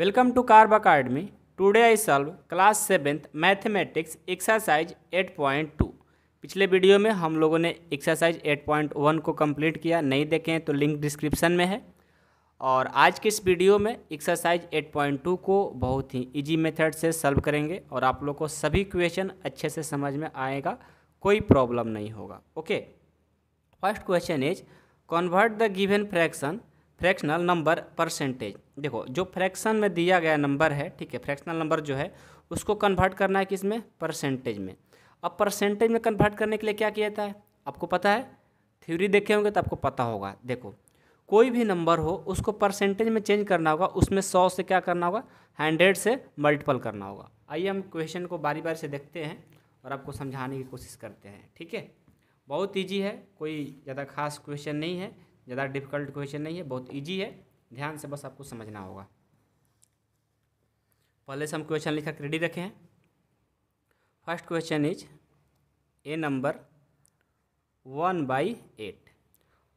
Welcome to carb academy today I solve class seventh mathematics exercise 8.2. पिछले video में हम लोगों ने एक्सरसाइज 8.1 को कंप्लीट किया नहीं देखें तो लिंक डिस्क्रिप्शन में है और आज के इस वीडियो में एक्सरसाइज 8.2 को बहुत ही इजी मेथड से सॉल्व करेंगे और आप लोग को सभी क्वेश्चन अच्छे से समझ में आएगा कोई प्रॉब्लम नहीं होगा okay first question is convert the given fraction fractional number percentage देखो जो फ्रैक्शन में दिया गया नंबर है ठीक है फ्रैक्शनल नंबर जो है उसको कन्वर्ट करना है किस में परसेंटेज में अब परसेंटेज में कन्वर्ट करने के लिए क्या किया जाता है आपको पता है थ्योरी देखे होंगे तो आपको पता होगा देखो कोई भी नंबर हो उसको परसेंटेज में चेंज करना होगा उसमें सौ से क्या करना होगा हंड्रेड से मल्टीपल करना होगा आइए हम क्वेश्चन को बारी बारी से देखते हैं और आपको समझाने की कोशिश करते हैं ठीक है बहुत ईजी है कोई ज़्यादा खास क्वेश्चन नहीं है ज़्यादा डिफिकल्ट क्वेश्चन नहीं है बहुत ईजी है ध्यान से बस आपको समझना होगा पहले से हम क्वेश्चन लिखकर रेडी रखे हैं first question is a number one by eight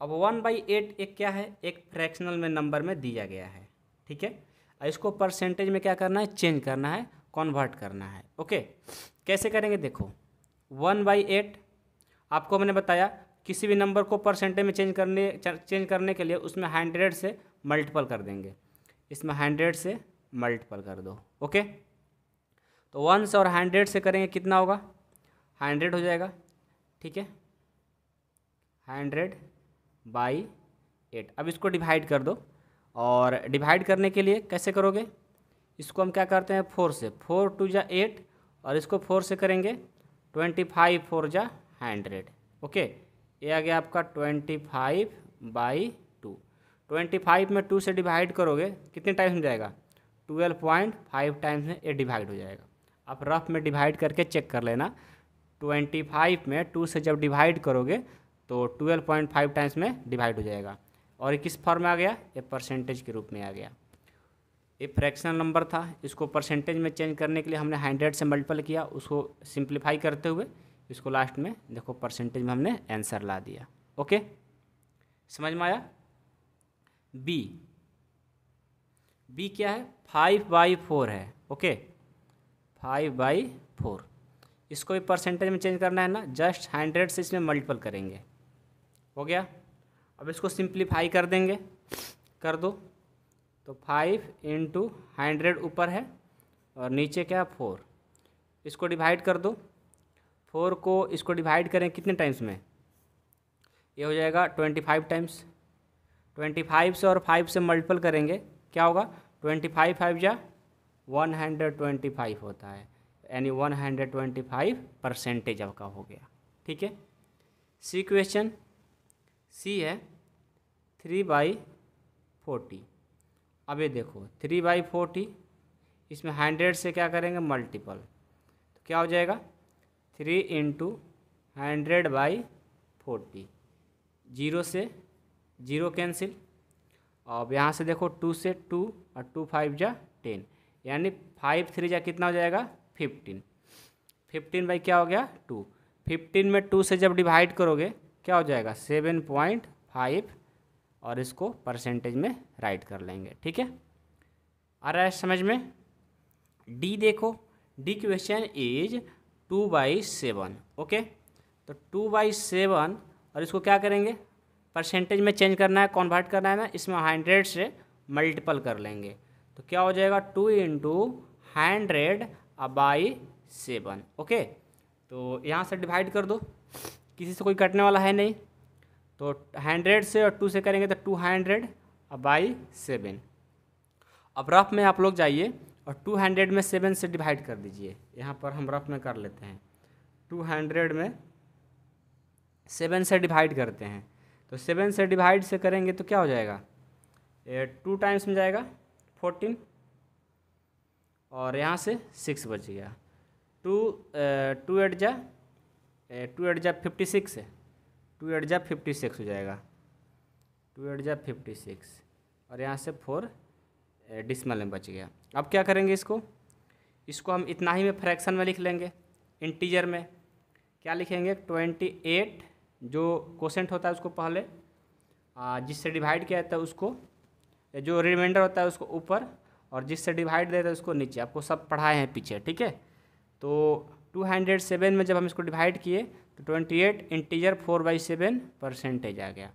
अब वन बाई एट एक क्या है एक फ्रैक्शनल में नंबर में दिया गया है ठीक है इसको परसेंटेज में क्या करना है चेंज करना है कन्वर्ट करना है ओके कैसे करेंगे देखो वन बाई एट आपको मैंने बताया किसी भी नंबर को परसेंटेज में चेंज करने चेंज करने के लिए उसमें हंड्रेड से मल्टीपल कर देंगे इसमें हंड्रेड से मल्टीपल कर दो ओके तो वंस और हंड्रेड से करेंगे कितना होगा हंड्रेड हो जाएगा ठीक है हंड्रेड बाई एट अब इसको डिवाइड कर दो और डिवाइड करने के लिए कैसे करोगे इसको हम क्या करते हैं फोर से फोर टू जा एट और इसको फोर से करेंगे ट्वेंटी फाइव फोर जा हंड्रेड ओके ये आ गया आपका twenty five by two twenty five में टू से डिवाइड करोगे कितने टाइम्स में जाएगा ट्वेल्व पॉइंट फाइव टाइम्स में ये डिवाइड हो जाएगा आप रफ में डिवाइड करके चेक कर लेना ट्वेंटी फाइव में टू से जब डिवाइड करोगे तो ट्वेल्व पॉइंट फाइव टाइम्स में डिवाइड हो जाएगा और ये किस फॉर्म में आ गया ये परसेंटेज के रूप में आ गया ये फ्रैक्शनल नंबर था इसको परसेंटेज में चेंज करने के लिए हमने हंड्रेड से मल्टीपल किया उसको सिंप्लीफाई करते हुए इसको लास्ट में देखो परसेंटेज में हमने आंसर ला दिया ओके समझ में आया बी बी क्या है फाइव बाई फोर है ओके फाइव बाई फोर इसको भी परसेंटेज में चेंज करना है ना जस्ट हंड्रेड से इसमें मल्टीपल करेंगे हो गया अब इसको सिंप्लीफाई कर देंगे कर दो तो फाइव इंटू हंड्रेड ऊपर है और नीचे क्या है फोर इसको डिवाइड कर दो फोर को इसको डिवाइड करें कितने टाइम्स में ये हो जाएगा twenty five times twenty five से और फाइव से मल्टीपल करेंगे क्या होगा ट्वेंटी फाइव फाइव या वन हंड्रेड ट्वेंटी फाइव होता है यानी one hundred twenty five percentage आपका हो गया ठीक है सी क्वेश्चन सी है थ्री बाई फोर्टी अब ये देखो थ्री बाई फोर्टी इसमें हंड्रेड से क्या करेंगे मल्टीपल तो क्या हो जाएगा three into hundred by forty zero से जीरो कैंसिल अब यहाँ से देखो टू से टू और टू फाइव जा टेन यानी फाइव थ्री जा कितना हो जाएगा फिफ्टीन फिफ्टीन बाई क्या हो गया टू फिफ्टीन में टू से जब डिवाइड करोगे क्या हो जाएगा सेवन पॉइंट फाइव और इसको परसेंटेज में राइट कर लेंगे ठीक है आ रहा है समझ में डी देखो D question is two by seven okay तो टू बाई सेवन और इसको क्या करेंगे परसेंटेज में चेंज करना है कॉन्वर्ट करना है ना इसमें हंड्रेड से मल्टीपल कर लेंगे तो क्या हो जाएगा two into hundred by seven okay तो यहाँ से डिवाइड कर दो किसी से कोई कटने वाला है नहीं तो हंड्रेड से और टू से करेंगे तो टू हंड्रेड बाई सेवन अब रफ में आप लोग जाइए और टू हंड्रेड में सेवन से डिवाइड कर दीजिए यहाँ पर हम रफ में कर लेते हैं टू हंड्रेड में सेवन से डिवाइड करते हैं तो सेवन से डिवाइड से करेंगे तो क्या हो जाएगा टू टाइम्स में जाएगा फोर्टीन और यहाँ से सिक्स बच गया टू टू एट जा टू एट जा फिफ्टी सिक्स है टू एट जा फिफ्टी सिक्स हो जाएगा टू एट जा फिफ्टी सिक्स और यहाँ से फोर डिसमल में बच गया अब क्या करेंगे इसको इसको हम इतना ही में फ्रैक्शन में लिख लेंगे इंटीजर में क्या लिखेंगे ट्वेंटी एट जो कोसेंट होता है उसको पहले जिससे डिवाइड किया जाता है उसको जो रिमाइंडर होता है उसको ऊपर और जिससे डिवाइड देता है उसको नीचे आपको सब पढ़ाए हैं पीछे ठीक है तो टू हंड्रेड सेवन में जब हम इसको डिवाइड किए तो twenty eight integer four by seven percentage आ गया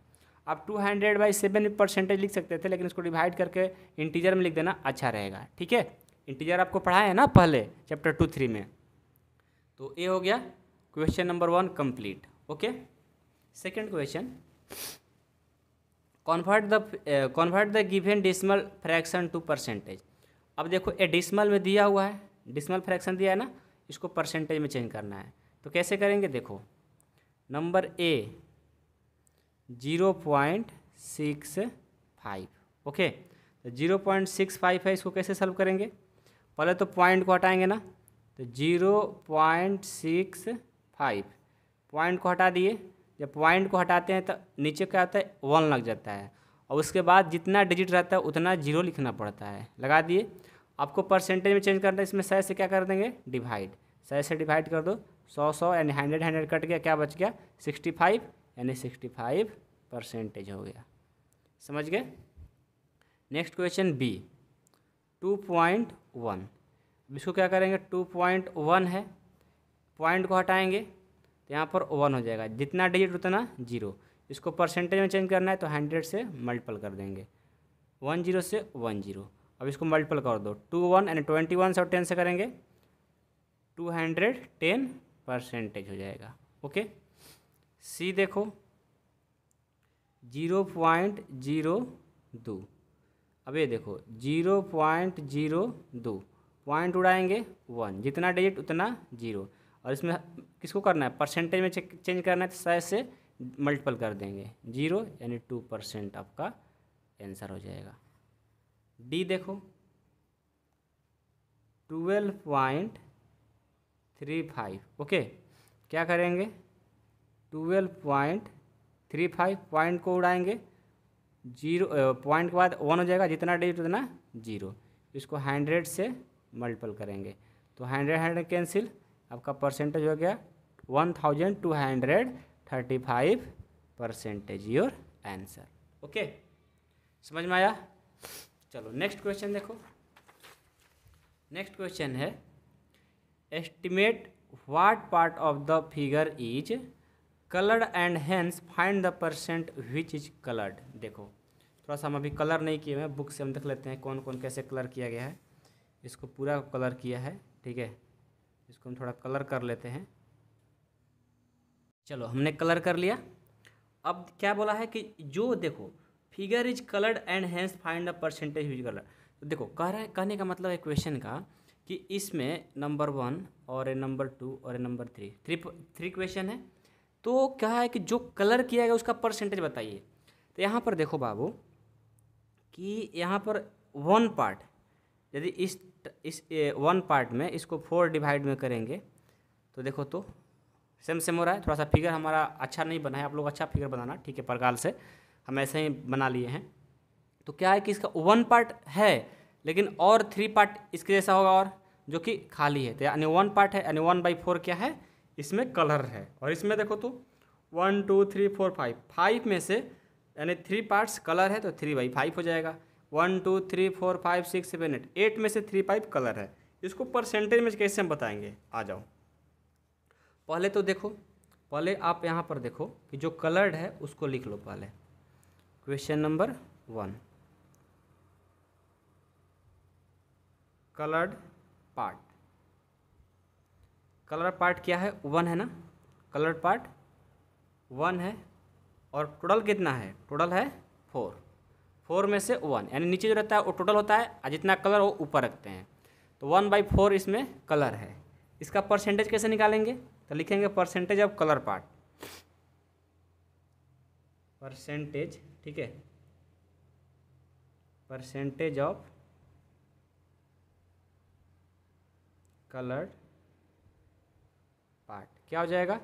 आप two hundred by seven percentage लिख सकते थे लेकिन उसको डिवाइड करके इंटीजर में लिख देना अच्छा रहेगा ठीक है इंटीजर आपको पढ़ाया है ना पहले चैप्टर टू थ्री में तो ये हो गया question number one complete okay second question convert the convert the given decimal fraction to percentage अब देखो ए डिसमल में दिया हुआ है डिसमल फ्रैक्शन दिया है ना इसको परसेंटेज में चेंज करना है तो कैसे करेंगे देखो number A zero point six five okay तो जीरो पॉइंट सिक्स फाइव है इसको कैसे सॉल्व करेंगे पहले तो पॉइंट को हटाएंगे ना तो zero point six five point को हटा दिए जब पॉइंट को हटाते हैं तो नीचे क्या होता है वन लग जाता है और उसके बाद जितना डिजिट रहता है उतना जीरो लिखना पड़ता है लगा दिए आपको परसेंटेज में चेंज करना है इसमें सै से क्या कर देंगे डिवाइड सै से डिवाइड कर दो सौ सौ यानी हंड्रेड हंड्रेड कट गया क्या बच गया सिक्सटी फाइव यानी सिक्सटी फाइव परसेंटेज हो गया समझ गए next question B two point one इसको क्या करेंगे टू पॉइंट वन है पॉइंट को हटाएंगे तो यहाँ पर वन हो जाएगा जितना डिजिट उतना जीरो इसको परसेंटेज में चेंज करना है तो हंड्रेड से मल्टीपल कर देंगे वन जीरो से वन जीरो अब इसको मल्टीपल कर दो टू वन यानी ट्वेंटी वन से और टेन से करेंगे टू हंड्रेड टेन परसेंटेज हो जाएगा ओके सी देखो जीरो पॉइंट जीरो दो अब ये देखो जीरो पॉइंट जीरो दो पॉइंट उड़ाएंगे वन जितना डिजिट उतना जीरो और इसमें किसको करना है परसेंटेज में चेंज करना है तो शायद से मल्टीपल कर देंगे जीरो यानी टू परसेंट आपका आंसर हो जाएगा डी देखो twelve point three five okay क्या करेंगे twelve point three five point को उड़ाएंगे जीरो पॉइंट के बाद वन हो जाएगा जितना डिजिट उतना जीरो इसको हंड्रेड से मल्टीपल करेंगे तो हंड्रेड हंड्रेड कैंसिल आपका परसेंटेज हो गया one thousand two hundred thirty five percentage your answer okay समझ में आया चलो नेक्स्ट क्वेश्चन देखो नेक्स्ट क्वेश्चन है estimate what part of the figure is coloured and hence find the percent which is coloured देखो थोड़ा सा हम अभी कलर नहीं किए हुए हैं बुक से हम देख लेते हैं कौन कौन कैसे कलर किया गया है इसको पूरा कलर किया है ठीक है इसको हम थोड़ा कलर कर लेते हैं चलो हमने कलर कर लिया अब क्या बोला है कि जो देखो figure is coloured and hence find the percentage which colour तो देखो कह रहे कहने का मतलब है क्वेश्चन का कि इसमें नंबर वन और ए नंबर टू और A number three three three question है तो क्या है कि जो कलर किया गया उसका परसेंटेज बताइए तो यहाँ पर देखो बाबू कि यहाँ पर वन पार्ट यदि इस इस वन पार्ट में इसको फोर डिवाइड में करेंगे तो देखो तो सेम सेम हो रहा है थोड़ा सा फिगर हमारा अच्छा नहीं बना है आप लोग अच्छा फिगर बनाना ठीक है प्रकार से हम ऐसे ही बना लिए हैं तो क्या है कि इसका वन पार्ट है लेकिन और थ्री पार्ट इसके जैसा होगा और जो कि खाली है तो यानी वन पार्ट है यानी वन बाई फोर क्या है इसमें कलर है और इसमें देखो तो one two three four five five में से यानी थ्री पार्ट्स कलर है तो थ्री बाई फाइव हो जाएगा one two three four five six seven eight eight में से थ्री फाइव कलर है इसको परसेंटेज में कैसे हम बताएंगे आ जाओ पहले तो देखो पहले आप यहाँ पर देखो कि जो कलर्ड है उसको लिख लो पहले question number one coloured part colour part क्या है वन है ना कलर पार्ट वन है और टोटल कितना है टोटल है फोर फोर में से वन यानी नीचे जो रहता है वो टोटल होता है और जितना कलर वो ऊपर रखते हैं तो वन बाई फोर इसमें कलर है इसका परसेंटेज कैसे निकालेंगे तो लिखेंगे percentage of colour part percentage ठीक है परसेंटेज ऑफ कलर्ड पार्ट क्या हो जाएगा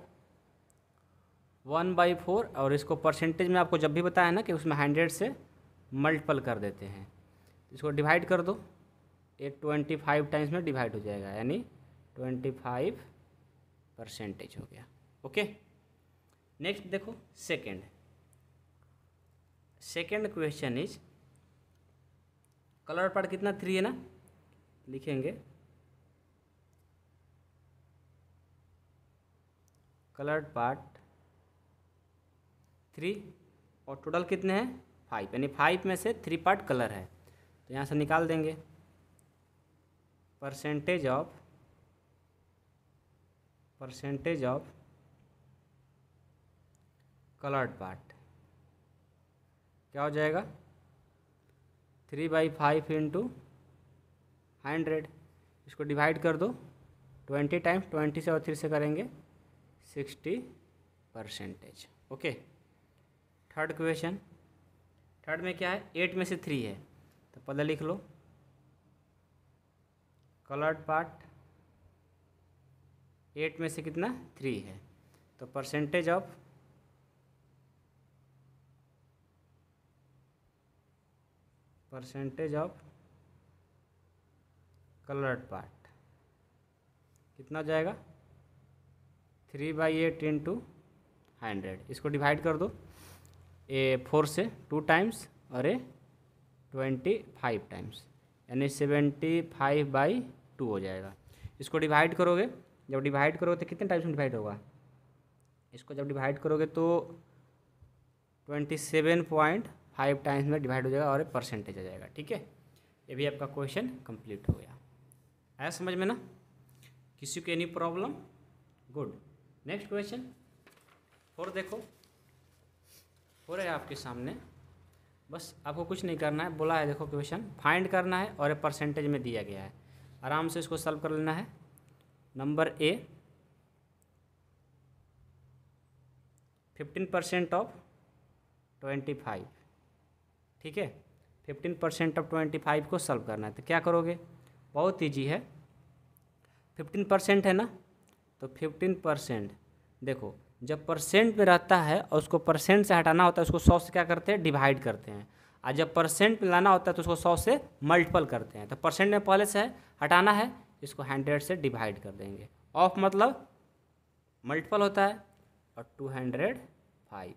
वन बाई फोर और इसको परसेंटेज में आपको जब भी बताया ना कि उसमें हंड्रेड से मल्टीपल कर देते हैं इसको डिवाइड कर दो ये ट्वेंटी फाइव टाइम्स में डिवाइड हो जाएगा यानी ट्वेंटी फाइव परसेंटेज हो गया ओके नेक्स्ट देखो second second question is colour part कितना थ्री है ना लिखेंगे कलर्ड पार्ट थ्री और टोटल कितने हैं फाइव यानी फाइव में से थ्री पार्ट कलर है तो यहाँ से निकाल देंगे percentage of percentage of coloured part क्या हो जाएगा three by five into hundred इसको डिवाइड कर दो ट्वेंटी टाइम्स ट्वेंटी से और थ्री से करेंगे sixty percentage okay third question third में क्या है एट में से थ्री है तो पहले लिख लो कलर्ड पार्ट एट में से कितना थ्री है तो percentage of percentage of coloured part कितना हो जाएगा three by eight into hundred इसको डिवाइड कर दो ए फोर से टू टाइम्स और ए ट्वेंटी फाइव टाइम्स यानी सेवेंटी फाइव बाई टू हो जाएगा इसको डिवाइड करोगे जब डिवाइड करोगे तो कितने टाइम्स में डिवाइड होगा इसको जब डिवाइड करोगे तो twenty seven point five times में डिवाइड हो जाएगा और परसेंटेज आ जाएगा ठीक है ये भी आपका क्वेश्चन कंप्लीट हो गया आया समझ में ना किसी को any problem good next question और देखो हो रहा है आपके सामने बस आपको कुछ नहीं करना है बोला है देखो क्वेश्चन फाइंड करना है और परसेंटेज में दिया गया है आराम से इसको सॉल्व कर लेना है number A fifteen percent of twenty five ठीक है fifteen percent of twenty five को सॉल्व करना है तो क्या करोगे बहुत ईजी है फिफ्टीन परसेंट है ना तो फिफ्टीन परसेंट देखो जब परसेंट में रहता है और उसको परसेंट से हटाना होता है उसको सौ से क्या करते हैं डिवाइड करते हैं और जब परसेंट में लाना होता है तो उसको सौ से मल्टीपल करते हैं तो परसेंट में पहले से हटाना है इसको हंड्रेड से डिवाइड कर देंगे ऑफ मतलब मल्टीपल होता है और two hundred five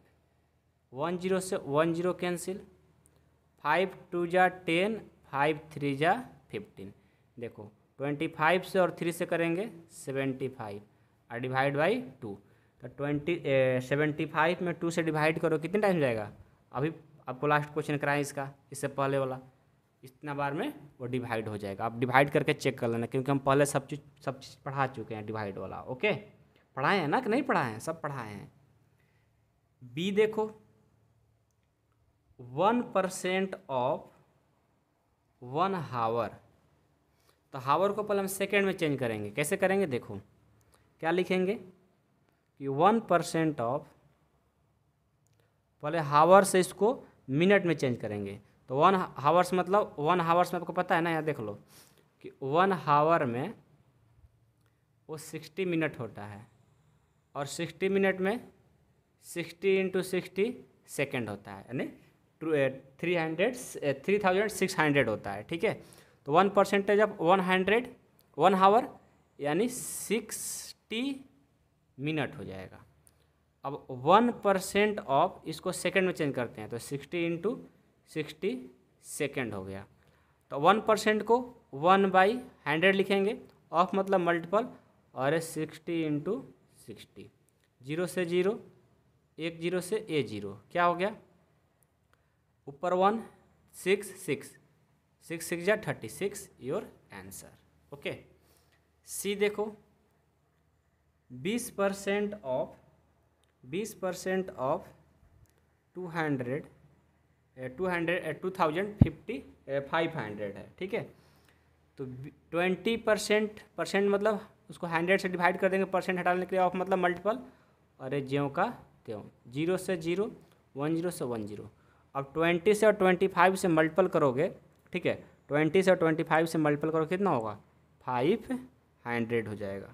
one zero से one zero cancel five two जा टेन फाइव थ्री जा फिफ्टीन देखो ट्वेंटी फाइव से और थ्री से करेंगे सेवेंटी फाइव और डिवाइड बाई टू तो ट्वेंटी सेवेंटी फाइव में टू से डिवाइड करो कितने टाइम जाएगा अभी आपको लास्ट क्वेश्चन कराएं इसका इससे पहले वाला इतना बार में वो डिवाइड हो जाएगा आप डिवाइड करके चेक कर लेना क्योंकि हम पहले सब चीज़ सब चीज़ पढ़ा चुके हैं डिवाइड वाला ओके पढ़ाए हैं ना कि नहीं पढ़ाए हैं सब पढ़ाए हैं बी देखो one percent of one hour तो हावर को पहले हम सेकेंड में चेंज करेंगे कैसे करेंगे देखो क्या लिखेंगे कि वन परसेंट ऑफ पहले हावर्स से इसको मिनट में चेंज करेंगे तो वन हावर्स मतलब वन हावर्स में आपको पता है ना यहाँ देख लो कि वन हावर में वो सिक्सटी मिनट होता है और सिक्सटी मिनट में सिक्सटी इंटू सिक्सटी सेकेंड होता है यानी three hundred three thousand six hundred होता है ठीक है तो one percentage of one hundred one hour यानी सिक्स सिक्सटी मिनट हो जाएगा अब वन परसेंट ऑफ इसको सेकेंड में चेंज करते हैं तो सिक्सटी इंटू सिक्सटी सेकेंड हो गया तो वन परसेंट को वन बाई हंड्रेड लिखेंगे ऑफ मतलब मल्टीपल और सिक्सटी इंटू सिक्सटी जीरो से जीरो एक जीरो से ए जीरो क्या हो गया ऊपर one six six six six या thirty six your answer okay C देखो बीस परसेंट ऑफ बीस percent of two hundred two hundred two thousand fifty five hundred है ठीक है तो ट्वेंटी परसेंट परसेंट मतलब उसको हंड्रेड से डिवाइड कर देंगे परसेंट हटाने के लिए ऑफ मतलब मल्टीपल अरे ज्यों का त्यों जीरो से जीरो वन जीरो से वन जीरो अब ट्वेंटी से और ट्वेंटी फाइव से मल्टीपल करोगे ठीक है ट्वेंटी से और ट्वेंटी फाइव से मल्टीपल करोगे कितना होगा फाइव हंड्रेड हो जाएगा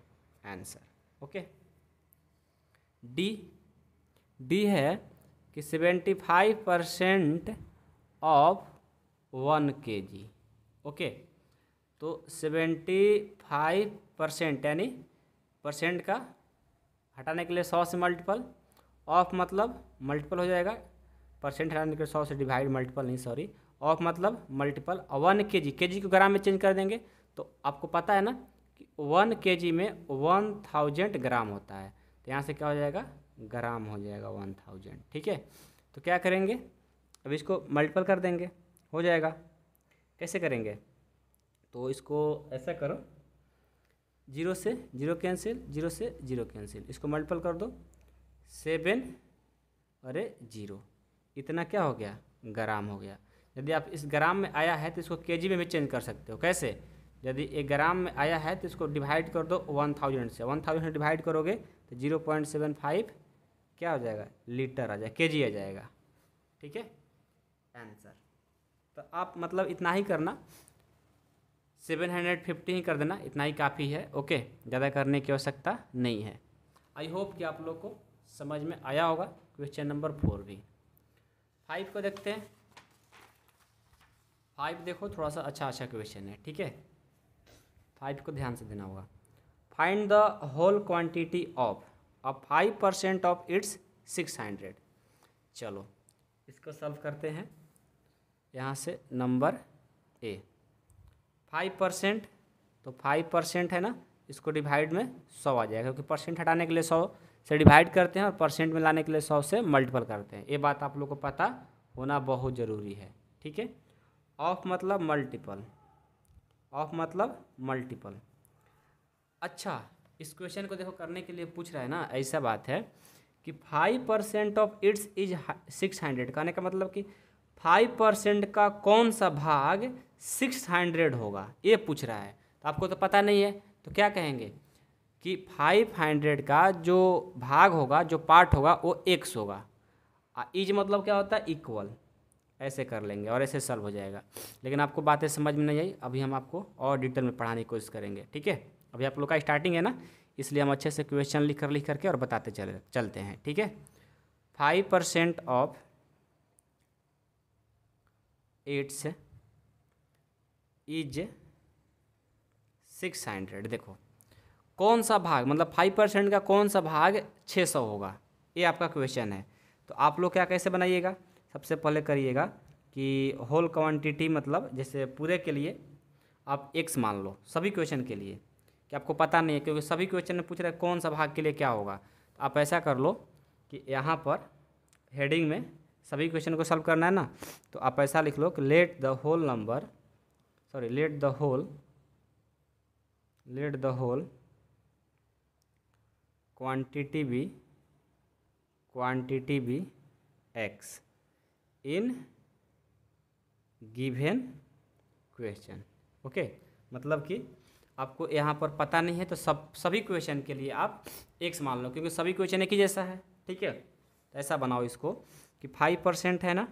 आंसर ओके डी डी है कि seventy five percent of one K G okay तो सेवेंटी फाइव परसेंट यानी परसेंट का हटाने के लिए सौ से मल्टीपल ऑफ मतलब मल्टीपल हो जाएगा परसेंट हटाने के लिए सौ से डिवाइड मल्टीपल नहीं सॉरी ऑफ मतलब मल्टीपल वन के जी के जी को ग्राम में चेंज कर देंगे तो आपको पता है ना वन के जी में वन थाउजेंड ग्राम होता है तो यहाँ से क्या हो जाएगा ग्राम हो जाएगा वन थाउजेंड ठीक है तो क्या करेंगे अब इसको मल्टीपल कर देंगे हो जाएगा कैसे करेंगे तो इसको ऐसा करो जीरो से जीरो कैंसिल जीरो से जीरो कैंसिल इसको मल्टीपल कर दो सेवन अरे जीरो इतना क्या हो गया ग्राम हो गया यदि आप इस ग्राम में आया है तो इसको केजी में भी चेंज कर सकते हो कैसे यदि एक ग्राम में आया है तो इसको डिवाइड कर दो वन थाउजेंड से वन थाउजेंड से डिवाइड करोगे तो जीरो पॉइंट सेवन फाइव क्या हो जाएगा लीटर आ जाएगा के आ जाएगा ठीक है आंसर तो आप मतलब इतना ही करना सेवन हंड्रेड फिफ्टी ही कर देना इतना ही काफ़ी है ओके ज़्यादा करने की आवश्यकता नहीं है आई होप कि आप लोग को समझ में आया होगा क्वेश्चन नंबर फोर भी फाइव को देखते हैं फाइव देखो थोड़ा सा अच्छा अच्छा क्वेश्चन है ठीक है फाइव को ध्यान से देना होगा find the whole quantity of a five percent of its six hundred चलो इसको सॉल्व करते हैं यहाँ से नंबर ए फाइव परसेंट तो फाइव परसेंट है ना इसको डिवाइड में सौ आ जाएगा क्योंकि परसेंट हटाने के लिए सौ से डिवाइड करते हैं और परसेंट में लाने के लिए सौ से मल्टीपल करते हैं ये बात आप लोग को पता होना बहुत ज़रूरी है ठीक है ऑफ मतलब मल्टीपल ऑफ मतलब मल्टीपल अच्छा इस क्वेश्चन को देखो करने के लिए पूछ रहा है ना ऐसा बात है कि five percent of it's is six hundred कहने का मतलब कि फाइव परसेंट का कौन सा भाग सिक्स हंड्रेड होगा ये पूछ रहा है तो आपको तो पता नहीं है तो क्या कहेंगे कि फाइव हंड्रेड का जो भाग होगा जो पार्ट होगा वो एक्स होगा इज मतलब क्या होता है इक्वल ऐसे कर लेंगे और ऐसे सॉल्व हो जाएगा लेकिन आपको बातें समझ में नहीं आई अभी हम आपको और डिटेल में पढ़ाने की कोशिश करेंगे ठीक है अभी आप लोग का स्टार्टिंग है ना इसलिए हम अच्छे से क्वेश्चन लिख कर लिख करके और बताते चले चलते हैं ठीक है five percent of its is six hundred देखो कौन सा भाग मतलब फाइव परसेंट का कौन सा भाग छः सौ होगा ये आपका क्वेश्चन है तो आप लोग क्या कैसे बनाइएगा सबसे पहले करिएगा कि होल क्वांटिटी मतलब जैसे पूरे के लिए आप एक्स मान लो सभी क्वेश्चन के लिए कि आपको पता नहीं है क्योंकि सभी क्वेश्चन में पूछ रहे हैं कौन सा भाग के लिए क्या होगा तो आप ऐसा कर लो कि यहाँ पर हेडिंग में सभी क्वेश्चन को सॉल्व करना है ना तो आप ऐसा लिख लो कि let the whole number sorry let the whole let the whole quantity be quantity be X in given question okay मतलब कि आपको यहाँ पर पता नहीं है तो सब सभी क्वेश्चन के लिए आप एक मान लो क्योंकि सभी क्वेश्चन एक ही जैसा है ठीक है तो ऐसा बनाओ इसको कि फाइव परसेंट है ना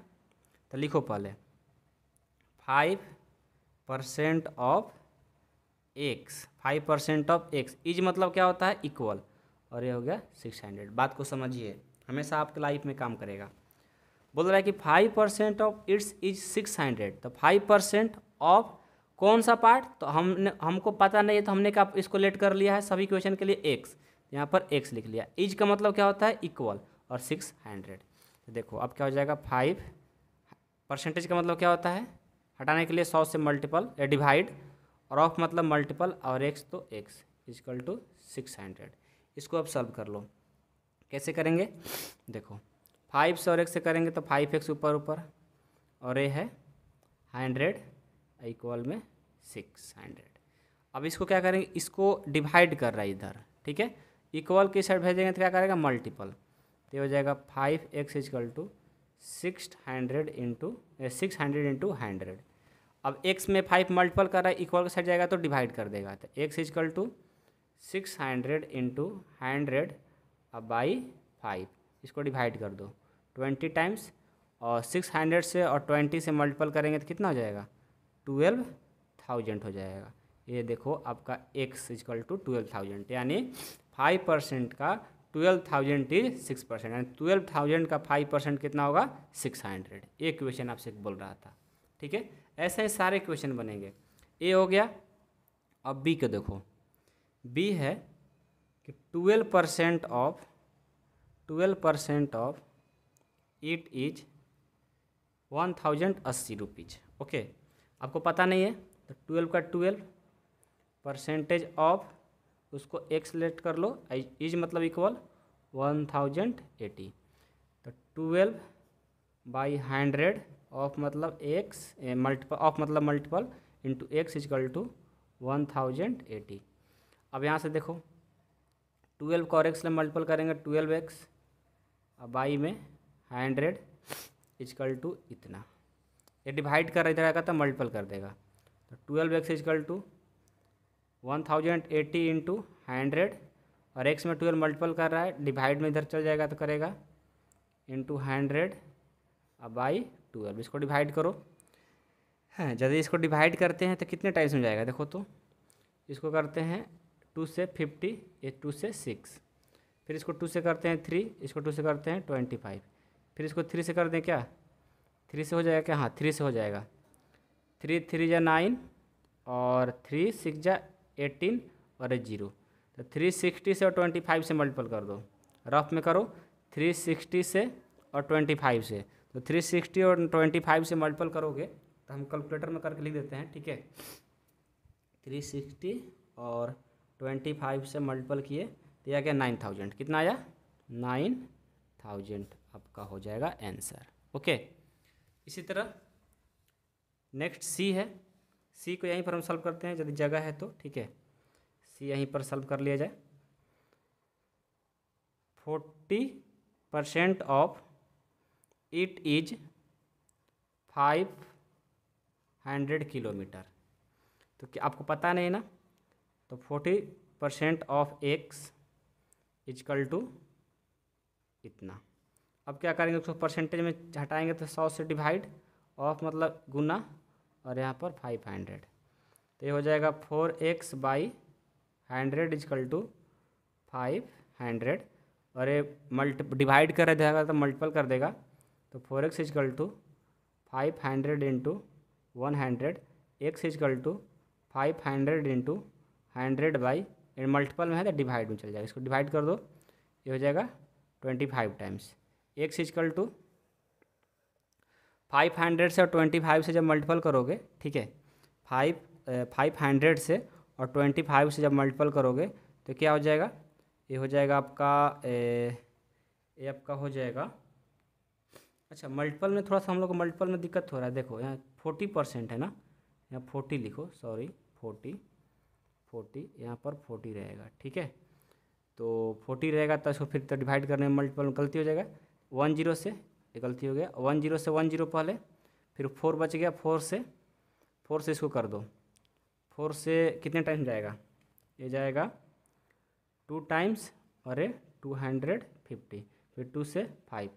तो लिखो पहले five percent of X five percent of X is मतलब क्या होता है इक्वल और ये हो गया सिक्स हंड्रेड बात को समझिए हमेशा आपके लाइफ में काम करेगा बोल रहा है कि five percent of it's is six hundred तो फाइव परसेंट ऑफ कौन सा पार्ट तो हमने हमको पता नहीं है तो हमने क्या इसको लेट कर लिया है सभी क्वेश्चन के लिए एक्स यहाँ पर एक्स लिख लिया इज का मतलब क्या होता है इक्वल और सिक्स हंड्रेड तो देखो अब क्या हो जाएगा फाइव परसेंटेज का मतलब क्या होता है हटाने के लिए सौ से मल्टीपल या डिवाइड और ऑफ मतलब मल्टीपल और एक्स तो X is equal to six hundred इसको अब सॉल्व कर लो कैसे करेंगे देखो फाइव से और एक से करेंगे तो फाइव एक्स ऊपर ऊपर और ये है हंड्रेड इक्वल में सिक्स हंड्रेड अब इसको क्या करेंगे इसको डिवाइड कर रहा है इधर ठीक है इक्वल की साइड भेजेंगे तो क्या करेगा मल्टीपल तो हो जाएगा five X is equal to six hundred into six hundred into hundred अब एक्स में फाइव मल्टीपल कर रहा है इक्वल की साइड जाएगा तो डिवाइड कर देगा तो X is equal to six hundred into hundred अब बाई फाइव इसको डिवाइड कर दो ट्वेंटी टाइम्स और सिक्स हंड्रेड से और ट्वेंटी से मल्टीपल करेंगे तो कितना हो जाएगा ट्वेल्व थाउजेंड हो जाएगा ये देखो आपका X is equal to twelve thousand यानी फाइव परसेंट का twelve thousand is six percent यानी ट्वेल्व थाउजेंड का फाइव परसेंट कितना होगा सिक्स हंड्रेड ये क्वेश्चन आपसे बोल रहा था ठीक है ऐसे ही सारे क्वेश्चन बनेंगे ए हो गया अब बी को देखो बी है कि twelve percent of twelve percent of it is one thousand अस्सी रुपीज ओके आपको पता नहीं है तो ट्वेल्व का ट्वेल्व परसेंटेज ऑफ उसको एक्स लेट कर लो इज मतलब इक्वल वन थाउजेंड एटी तो ट्वेल्व बाई हंड्रेड ऑफ मतलब एक्स मल्टीपल ऑफ मतलब multiple into x is equal to one thousand eighty अब यहाँ से देखो ट्वेल्व को और एक्स में मल्टीपल करेंगे ट्वेल्व एक्स बाई में हंड्रेड इजकल टू इतना ये डिवाइड कर इधर आएगा तो मल्टीपल कर देगा तो twelve x is equal to one thousand eighty into hundred और एक्स में ट्वेल्व मल्टीपल कर रहा है डिवाइड में इधर चल जाएगा तो करेगा इंटू हंड्रेड अब बाई ट्वेल्व इसको डिवाइड करो हैं हाँ, यदि इसको डिवाइड करते हैं तो कितने टाइम्स में जाएगा देखो तो इसको करते हैं टू से फिफ्टी ये टू से सिक्स फिर इसको टू से करते हैं थ्री इसको टू से करते हैं ट्वेंटी फाइव फिर इसको थ्री से कर दें क्या थ्री से हो जाएगा क्या हाँ थ्री से हो जाएगा थ्री थ्री जा नाइन और थ्री सिक्स जा एटीन और एट जीरो तो थ्री सिक्सटी से और ट्वेंटी फाइव से मल्टीपल कर दो रफ में करो थ्री सिक्सटी से और ट्वेंटी फाइव से तो थ्री सिक्सटी और ट्वेंटी फाइव से मल्टीपल करोगे तो हम कैलकुलेटर में करके लिख देते हैं ठीक है थ्री सिक्सटी और ट्वेंटी फाइव से मल्टीपल किए तो यह क्या नाइन थाउजेंड कितना आया नाइन थाउजेंड आपका हो जाएगा आंसर ओके इसी तरह नेक्स्ट सी है सी को यहीं पर हम सॉल्व करते हैं यदि जगह है तो ठीक है सी यहीं पर सॉल्व कर लिया जाए forty percent of it is five hundred kilometre तो क्या आपको पता नहीं ना तो forty percent of x is equal to इतना अब क्या करेंगे उसको परसेंटेज में हटाएंगे तो सौ से डिवाइड ऑफ मतलब गुना और यहाँ पर फाइव हंड्रेड तो ये हो जाएगा four x by hundred equal to five hundred और ये मल्ट डिवाइड कर देगा तो मल्टीपल कर देगा तो four x is equal to five hundred into one hundred x is equal to five hundred into hundred by multiple में है तो डिवाइड में चल जाएगा इसको डिवाइड कर दो ये हो जाएगा twenty five times x is equal to five hundred से और ट्वेंटी फाइव से जब मल्टीपल करोगे ठीक है फाइव फाइव हंड्रेड से और ट्वेंटी फाइव से जब मल्टीपल करोगे तो क्या हो जाएगा ये हो जाएगा आपका ए, uh, ये आपका हो जाएगा अच्छा मल्टीपल में थोड़ा सा हम लोग को मल्टीपल में दिक्कत हो रहा है देखो यहाँ फोर्टी परसेंट है ना यहाँ फोर्टी लिखो सॉरी फोर्टी फोर्टी यहाँ पर फोर्टी रहेगा ठीक है तो फोर्टी रहेगा तो इसको फिर तो डिवाइड करने में मल्टीपल गलती हो जाएगा वन जीरो से ये गलती हो गया वन जीरो से वन जीरो पहले फिर फोर बच गया फोर से फोर से इसको कर दो फोर से कितने टाइम्स जाएगा ये जाएगा टू टाइम्स और ये टू हंड्रेड फिफ्टी फिर टू से फाइव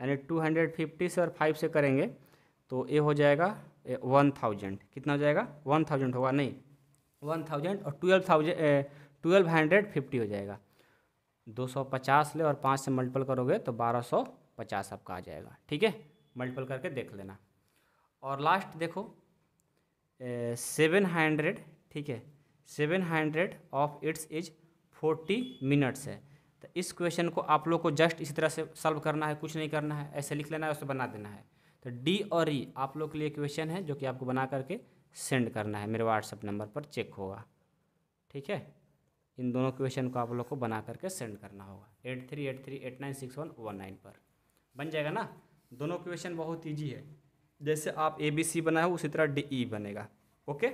यानी टू हंड्रेड फिफ्टी से और फाइव से करेंगे तो ये हो जाएगा वन थाउजेंड कितना हो जाएगा वन थाउजेंड होगा नहीं वन थाउजेंड और twelve thousand twelve hundred fifty हो जाएगा दो सौ पचास ले और पाँच से मल्टीपल करोगे तो बारह सौ पचास आपका आ जाएगा ठीक है मल्टीपल करके देख लेना और लास्ट देखो सेवन हंड्रेड ठीक है seven hundred of it's is forty minutes है तो इस क्वेश्चन को आप लोग को जस्ट इसी तरह से सॉल्व करना है कुछ नहीं करना है ऐसे लिख लेना है उसे बना देना है तो डी और ई e आप लोग के लिए क्वेश्चन है जो कि आपको बना करके सेंड करना है मेरे व्हाट्सअप नंबर पर चेक होगा ठीक है इन दोनों क्वेश्चन को आप लोग को बना करके सेंड करना होगा eight three eight three eight nine six one one nine पर बन जाएगा ना दोनों क्वेश्चन बहुत ईजी है जैसे आप ए बी सी बनाए उसी तरह डी ई e बनेगा ओके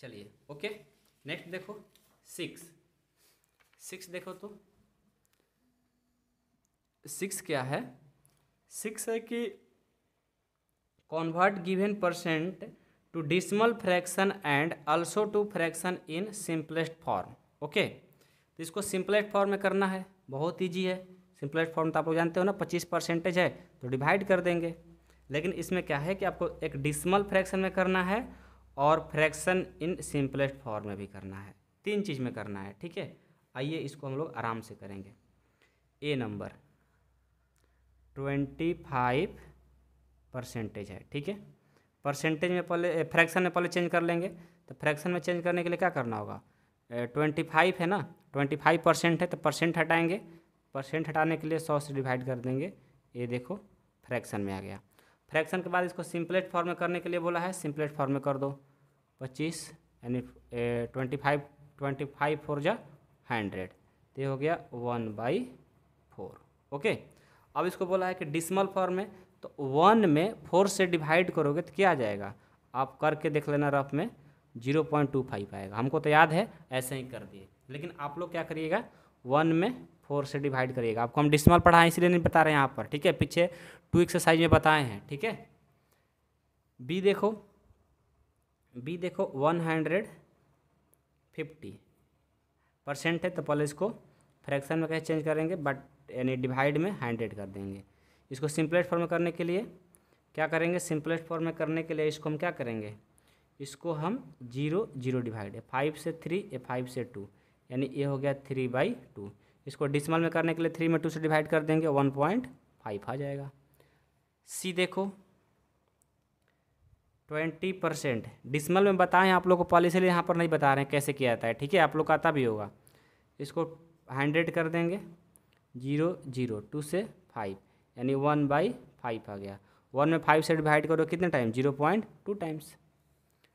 चलिए ओके नेक्स्ट देखो सिक्स सिक्स देखो तो सिक्स क्या है सिक्स है कि convert given percent to decimal fraction and also to fraction in simplest form okay तो इसको सिंपलेस्ट फॉर्म में करना है बहुत ईजी है सिंपलेस्ट फॉर्म तो आप लोग जानते हो ना पच्चीस परसेंटेज है तो डिवाइड कर देंगे लेकिन इसमें क्या है कि आपको एक डिसमल फ्रैक्शन में करना है और फ्रैक्शन इन सिंपलेस्ट फॉर्म में भी करना है तीन चीज़ में करना है ठीक है आइए इसको हम लोग आराम से करेंगे A number twenty five percentage है ठीक है परसेंटेज में पहले फ्रैक्शन में पहले चेंज कर लेंगे तो फ्रैक्शन में चेंज करने के लिए क्या करना होगा ट्वेंटी फाइव है ना ट्वेंटी फाइव परसेंट है तो परसेंट हटाएंगे परसेंट हटाने के लिए सौ से डिवाइड कर देंगे ये देखो फ्रैक्शन में आ गया फ्रैक्शन के बाद इसको सिंपलेट फॉर्म में करने के लिए बोला है सिंपलेट फॉर्म में कर दो पच्चीस यानी twenty five twenty five four जा हंड्रेड तो ये हो गया वन बाई फोर ओके अब इसको बोला है कि डिसमल फॉर्म में तो वन में फोर से डिवाइड करोगे तो क्या आ जाएगा आप करके देख लेना रफ में जीरो पॉइंट टू फाइव आएगा हमको तो याद है ऐसे ही कर दिए लेकिन आप लोग क्या करिएगा वन में फोर से डिवाइड करिएगा आपको हम डिसमल पढ़ाए इसलिए नहीं बता रहे हैं यहाँ पर ठीक है पीछे टू एक्सरसाइज में बताए हैं ठीक है बी देखो बी देखो वन हंड्रेड फिफ्टी परसेंट है तो पहले इसको फ्रैक्शन में कैसे चेंज करेंगे बट यानी डिवाइड में हंड्रेड कर देंगे इसको सिंपलेट फॉर्म में करने के लिए क्या करेंगे सिंपलेट फॉर्म में करने के लिए इसको हम क्या करेंगे इसको हम जीरो जीरो डिवाइड फाइव से थ्री ए फाइव से टू यानी ए हो गया थ्री बाई टू इसको डिसमल में करने के लिए थ्री में टू से डिवाइड कर देंगे वन पॉइंट फाइव आ जाएगा सी देखो ट्वेंटी परसेंट डिसमल में बताएं आप लोग को पहले यहाँ पर नहीं बता रहे हैं कैसे किया जाता है ठीक है आप लोग का आता भी होगा इसको हंड्रेड कर देंगे जीरो जीरो टू से फाइव यानी वन बाई फाइव आ गया वन में फाइव से डिवाइड करो कितने time zero point two times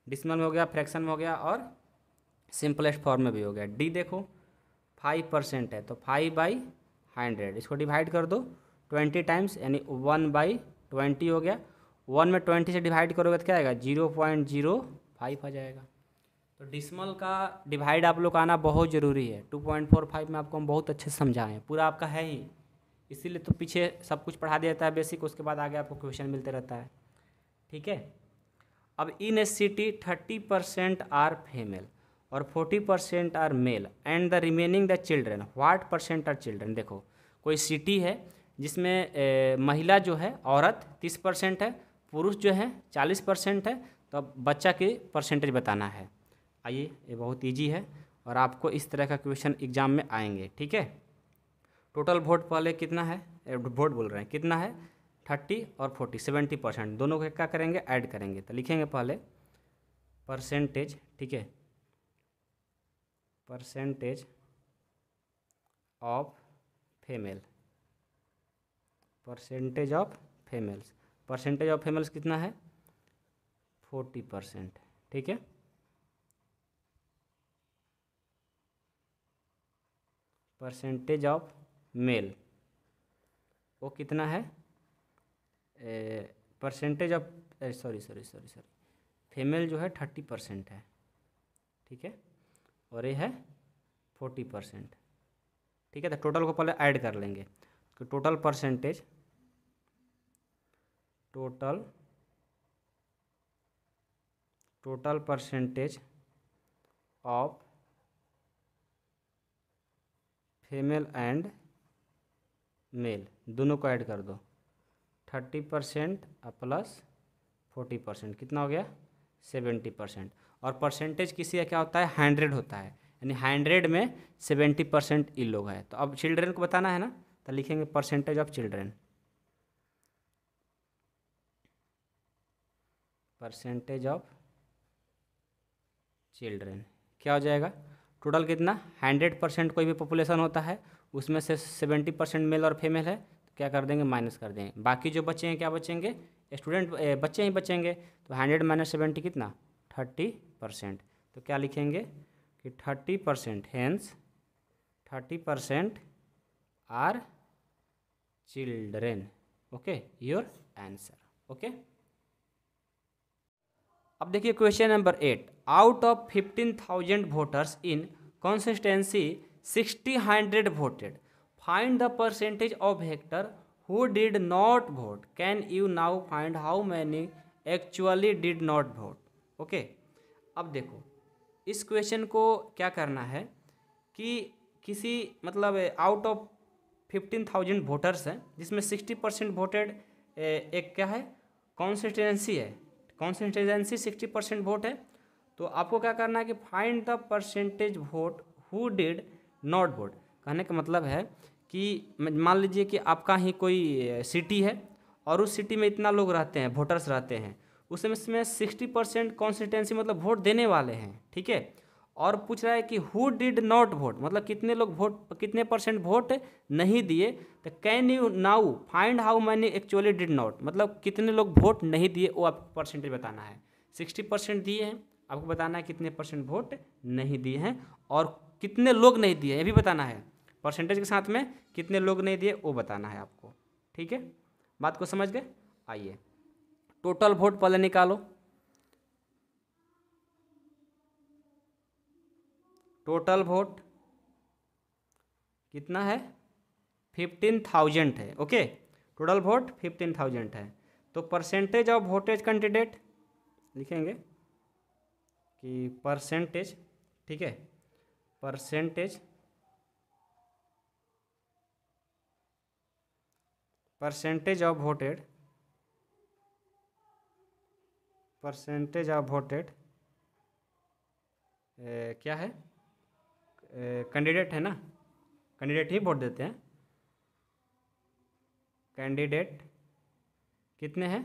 decimal में हो गया फ्रैक्शन में हो गया और सिंपलेस्ट फॉर्म में भी हो गया डी देखो फाइव परसेंट है तो फाइव बाई हंड्रेड इसको डिवाइड कर दो ट्वेंटी टाइम्स यानी वन बाई ट्वेंटी हो गया वन में ट्वेंटी से डिवाइड करोगे तो क्या आएगा जीरो पॉइंट जीरो फाइव आ जाएगा तो डिसमल का डिवाइड आप लोग आना बहुत ज़रूरी है टू पॉइंट फोर फाइव में आपको हम बहुत अच्छे से समझाएं पूरा आपका है ही इसीलिए तो पीछे सब कुछ पढ़ा दिया जाता है बेसिक उसके बाद आगे आपको क्वेश्चन मिलते रहता है ठीक है अब in a city thirty percent are female और forty percent are male and the remaining the children what percent are children देखो कोई सिटी है जिसमें ए, महिला जो है औरत तीस परसेंट है पुरुष जो है चालीस परसेंट है तो अब बच्चा के परसेंटेज बताना है आइए ये बहुत ईजी है और आपको इस तरह का क्वेश्चन एग्ज़ाम में आएंगे ठीक है टोटल वोट पहले कितना है वोट बोल रहे हैं कितना है थर्टी और फोर्टी सेवेंटी परसेंट दोनों को क्या करेंगे ऐड करेंगे तो लिखेंगे पहले परसेंटेज ठीक है percentage of female percentage of females percentage of females कितना है फोर्टी परसेंट ठीक है परसेंटेज ऑफ मेल वो कितना है percentage of sorry sorry sorry sorry female जो है थर्टी परसेंट है ठीक है और ये है फोर्टी परसेंट ठीक है तो टोटल को पहले ऐड कर लेंगे तो total percentage total total percentage of female and male दोनों को ऐड कर दो थर्टी परसेंट और प्लस फोर्टी परसेंट कितना हो गया सेवेंटी परसेंट और परसेंटेज किसी का क्या होता है हंड्रेड होता है यानी हंड्रेड में सेवेंटी परसेंट इन लोग है तो अब चिल्ड्रेन को बताना है ना तो लिखेंगे percentage of children percentage of children क्या हो जाएगा टोटल कितना हंड्रेड परसेंट कोई भी पॉपुलेशन होता है उसमें से सेवेंटी परसेंट मेल और फीमेल है तो क्या कर देंगे माइनस कर देंगे बाकी जो बच्चे हैं क्या बचेंगे स्टूडेंट बच्चे ही बचेंगे तो हंड्रेड माइनस सेवेंटी कितना थर्टी परसेंट तो क्या लिखेंगे कि thirty percent hence thirty percent are children okay your answer okay अब देखिए question number eight out of fifteen thousand voters in consistency sixty hundred voted find the percentage of electors who did not vote can you now find how many actually did not vote okay अब देखो इस question को क्या करना है कि किसी मतलब out of fifteen thousand voters हैं जिसमें सिक्सटी परसेंट वोटेड एक क्या है कॉन्स्टिटेंसी है कॉन्स्टिटेंसी सिक्सटी परसेंट वोट है तो आपको क्या करना है कि find the percentage vote who did not good कहने का मतलब है कि मान लीजिए कि आपका ही कोई सिटी है और उस सिटी में इतना लोग रहते हैं वोटर्स रहते हैं उसमें इसमें सिक्सटी परसेंट कॉन्स्टिटेंसी मतलब वोट देने वाले हैं ठीक है और पूछ रहा है कि हु डिड नॉट वोट मतलब कितने लोग वोट कितने परसेंट वोट नहीं दिए तो can you now find how many actually did not मतलब कितने लोग वोट नहीं दिए वो आपको परसेंटेज बताना है सिक्सटी परसेंट दिए हैं आपको बताना है कितने परसेंट वोट नहीं दिए हैं और कितने लोग नहीं दिए ये भी बताना है परसेंटेज के साथ में कितने लोग नहीं दिए वो बताना है आपको ठीक है बात को समझ गए आइए टोटल वोट पहले निकालो टोटल वोट कितना है फिफ्टीन थाउजेंड है okay total vote fifteen thousand है तो परसेंटेज ऑफ वोटेज कैंडिडेट लिखेंगे कि परसेंटेज ठीक है percentage percentage of voted percentage of voted क्या है कैंडिडेट है ना कैंडिडेट ही वोट देते हैं कैंडिडेट कितने हैं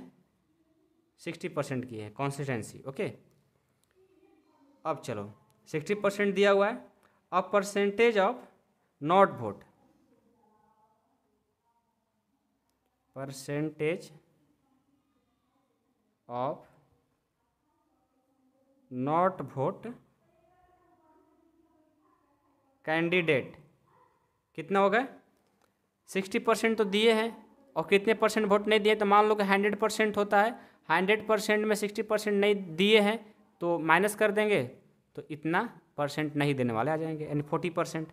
सिक्सटी परसेंट की है कॉन्सिस्टेंसी ओके अब चलो सिक्सटी परसेंट दिया हुआ है of percentage of not vote percentage of not vote candidate कितना हो गया सिक्सटी परसेंट तो दिए हैं और कितने परसेंट वोट नहीं दिए तो मान लो कि हंड्रेड परसेंट होता है हंड्रेड परसेंट में सिक्सटी परसेंट नहीं दिए हैं तो माइनस कर देंगे तो इतना परसेंट नहीं देने वाले आ जाएंगे यानी फोर्टी परसेंट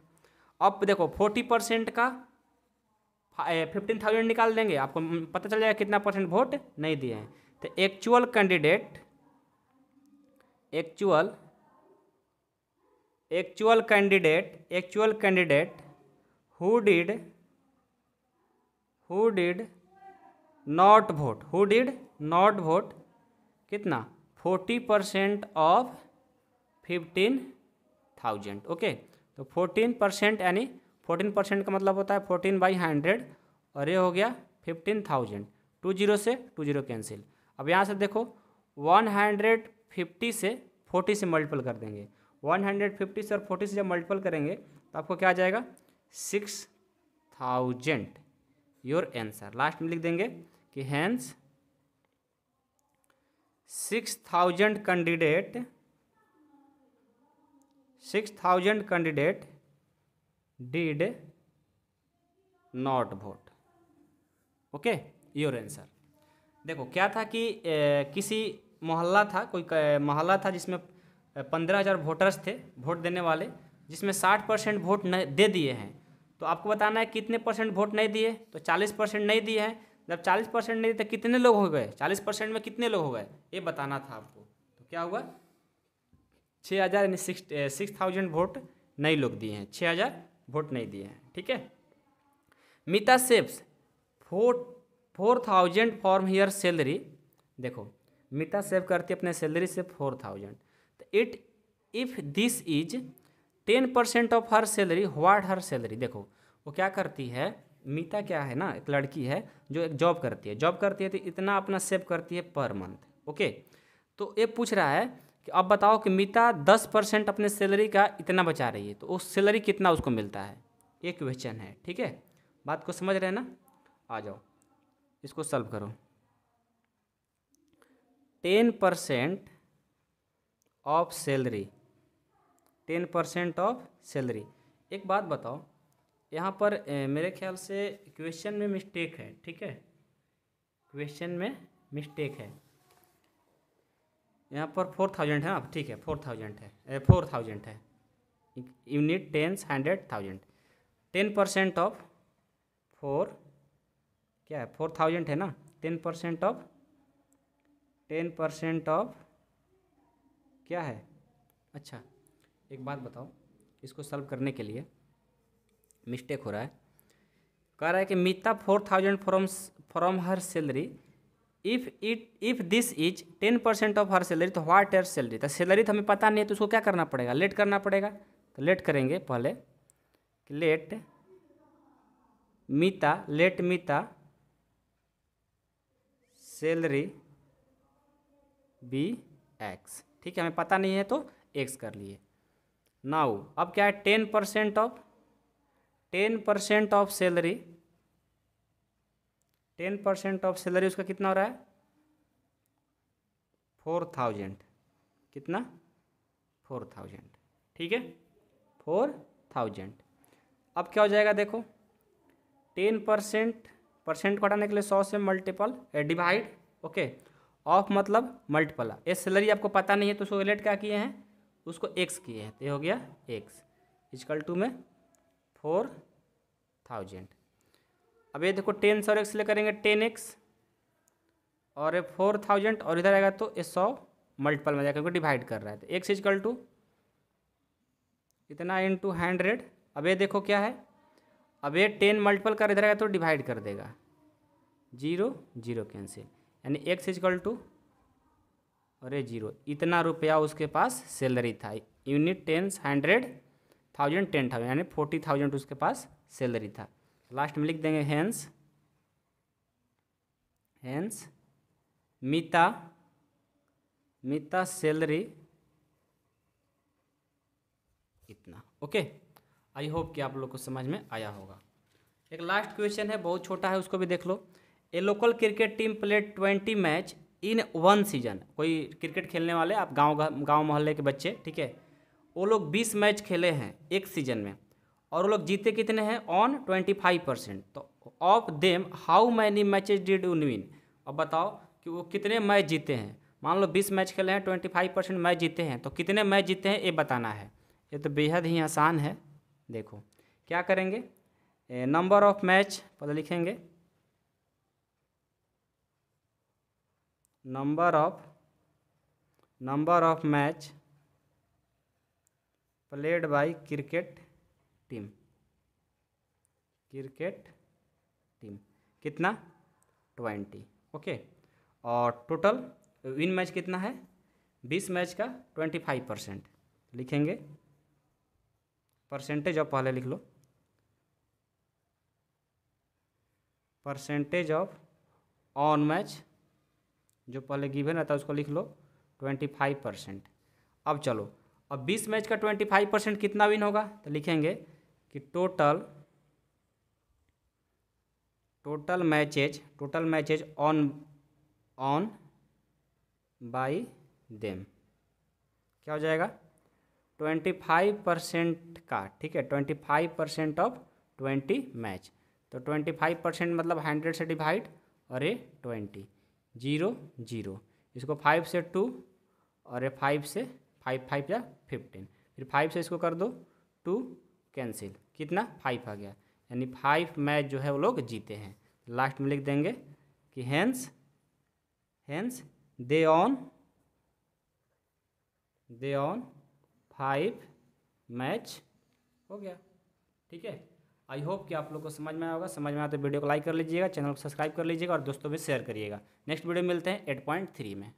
अब देखो फोर्टी परसेंट का फिफ्टीन थाउजेंड निकाल देंगे आपको पता चल जाएगा कितना परसेंट वोट नहीं दिए हैं तो actual candidate actual actual candidate actual candidate who did who did not vote who did not vote कितना forty percent of fifteen thousand okay तो फोर्टीन परसेंट यानी फोर्टीन परसेंट का मतलब होता है फोर्टीन बाई हंड्रेड और ये हो गया फिफ्टीन थाउजेंड टू जीरो से टू जीरो कैंसिल अब यहाँ से देखो वन हंड्रेड फिफ्टी से फोर्टी से मल्टीपल कर देंगे वन हंड्रेड फिफ्टी से और फोर्टी से जब मल्टीपल करेंगे तो आपको क्या आ जाएगा six thousand your answer last में लिख देंगे कि hence six thousand candidate six thousand candidate did not vote okay your answer देखो क्या था कि ए, किसी मोहल्ला था कोई मोहल्ला था जिसमें पंद्रह हज़ार वोटर्स थे वोट देने वाले जिसमें साठ परसेंट वोट दे दिए हैं तो आपको बताना है कितने परसेंट वोट नहीं दिए तो चालीस परसेंट नहीं दिए हैं जब चालीस परसेंट नहीं दिए तो कितने लोग हो गए चालीस परसेंट में कितने लोग हो गए ये बताना था आपको तो क्या हुआ छः हज़ार यानी सिक्स सिक्स थाउजेंड वोट नहीं लोग दिए हैं छः हज़ार वोट नहीं दिए हैं ठीक है मिता सेब्स four four thousand from her salary देखो मिता सेव करती है अपने सैलरी से फोर थाउजेंड तो it if this is ten percent of her salary what her salary देखो वो क्या करती है मीता क्या है ना एक लड़की है जो एक जॉब करती है जॉब करती है तो इतना अपना सेव करती है पर मंथ ओके तो ये पूछ रहा है कि अब बताओ कि मिता दस परसेंट अपने सैलरी का इतना बचा रही है तो उस सैलरी कितना उसको मिलता है ये क्वेश्चन है ठीक है बात को समझ रहे हैं ना आ जाओ इसको सॉल्व करो ten percent of salary ten percent of salary एक बात बताओ यहाँ पर ए, मेरे ख्याल से क्वेश्चन में मिस्टेक है ठीक है क्वेश्चन में मिस्टेक है यहाँ पर फोर थाउजेंड है ना ठीक है फोर थाउजेंड है फोर थाउजेंड है unit tens hundred thousand ten percent of four क्या है फोर थाउजेंड है ना ten percent of ten percent of क्या है अच्छा एक बात बताओ इसको सॉल्व करने के लिए मिस्टेक हो रहा है कह रहा है कि Meeta four thousand from from her salary if it if this is ten percent of her salary तो वाट एयर सैलरी तो सैलरी तो हमें पता नहीं है तो उसको क्या करना पड़ेगा लेट करना पड़ेगा तो लेट करेंगे पहले let Meeta let Meeta salary be x ठीक है हमें पता नहीं है तो एक्स कर लिए नाउ अब क्या है ten percent of ten percent of salary ten percent of salary उसका कितना हो रहा है फोर थाउजेंड कितना फोर थाउजेंड ठीक है फोर थाउजेंड अब क्या हो जाएगा देखो टेन परसेंट परसेंट कटाने के लिए सौ से मल्टीपल डिवाइड ओके ऑफ मतलब मल्टीपल ये सैलरी आपको पता नहीं है तो उसको रिलेट क्या किए हैं उसको एक्स किए हैं तो ये हो गया एक्स इजकल टू में फोर थाउजेंड अब ये देखो टेन सौ एक्स ले करेंगे टेन एक्स और ये फोर थाउजेंड और इधर आएगा तो ये सौ मल्टीपल में जाएगा क्योंकि डिवाइड कर रहा है तो एक्स इजकल टू इतना इन टू हंड्रेड अब ये देखो क्या है अब ये टेन मल्टीपल कर इधर आएगा तो डिवाइड कर देगा जीरो जीरो कैंसिल यानी एक्स इजकल टू और ये जीरो इतना रुपया उसके पास सैलरी था unit tens hundred thousand ten thousand यानी फोर्टी थाउजेंड उसके पास सैलरी था लास्ट में लिख देंगे hence hence Meeta Meeta salary इतना ओके आई होप कि आप लोग को समझ में आया होगा एक लास्ट क्वेश्चन है बहुत छोटा है उसको भी देख लो A local cricket team play twenty match in one season कोई क्रिकेट खेलने वाले आप गांव गांव मोहल्ले के बच्चे ठीक है वो लोग बीस मैच खेले हैं एक सीजन में और वो लोग जीते कितने हैं ऑन ट्वेंटी फाइव परसेंट तो of them how many matches did you win अब बताओ कि वो कितने मैच जीते हैं मान लो बीस मैच खेले हैं ट्वेंटी फाइव परसेंट मैच जीते हैं तो कितने मैच जीते हैं ये बताना है ये तो बेहद ही आसान है देखो क्या करेंगे नंबर ऑफ मैच पता लिखेंगे number of number of match played by cricket team cricket team कितना ट्वेंटी ओके और टोटल विन मैच कितना है बीस मैच का ट्वेंटी फाइव परसेंट लिखेंगे परसेंटेज ऑफ पहले लिख लो परसेंटेज ऑफ ऑन मैच जो पहले गिवन रहता है उसको लिख लो ट्वेंटी फाइव परसेंट अब चलो अब बीस मैच का ट्वेंटी फाइव परसेंट कितना विन होगा तो लिखेंगे कि total total matches total matches won won by them क्या हो जाएगा ट्वेंटी फाइव परसेंट का ठीक है twenty five percent of twenty match तो ट्वेंटी फाइव परसेंट मतलब हंड्रेड से डिवाइड और ये ट्वेंटी जीरो जीरो इसको फाइव से टू और ये फाइव से फाइव फाइव या फिफ्टीन फिर फाइव से इसको कर दो टू कैंसिल कितना फाइव आ गया यानी फाइव मैच जो है वो लोग जीते हैं लास्ट में लिख देंगे कि hence hence they won they won five match हो गया ठीक है आई होप कि आप लोग को समझ में आया होगा समझ में आया तो वीडियो को लाइक कर लीजिएगा चैनल को सब्सक्राइब कर लीजिएगा और दोस्तों भी शेयर करिएगा नेक्स्ट वीडियो मिलते हैं एट पॉइंट थ्री में